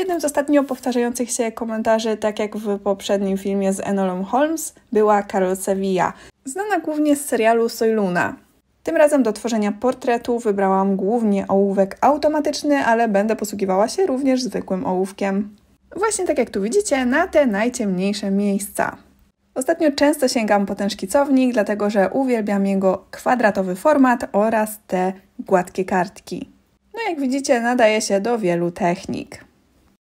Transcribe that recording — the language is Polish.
Jednym z ostatnio powtarzających się komentarzy, tak jak w poprzednim filmie z Enolą Holmes, była Carol Sevilla, znana głównie z serialu Soy Luna. Tym razem do tworzenia portretu wybrałam głównie ołówek automatyczny, ale będę posługiwała się również zwykłym ołówkiem. Właśnie tak jak tu widzicie, na te najciemniejsze miejsca. Ostatnio często sięgam po ten szkicownik, dlatego że uwielbiam jego kwadratowy format oraz te gładkie kartki. No jak widzicie, nadaje się do wielu technik.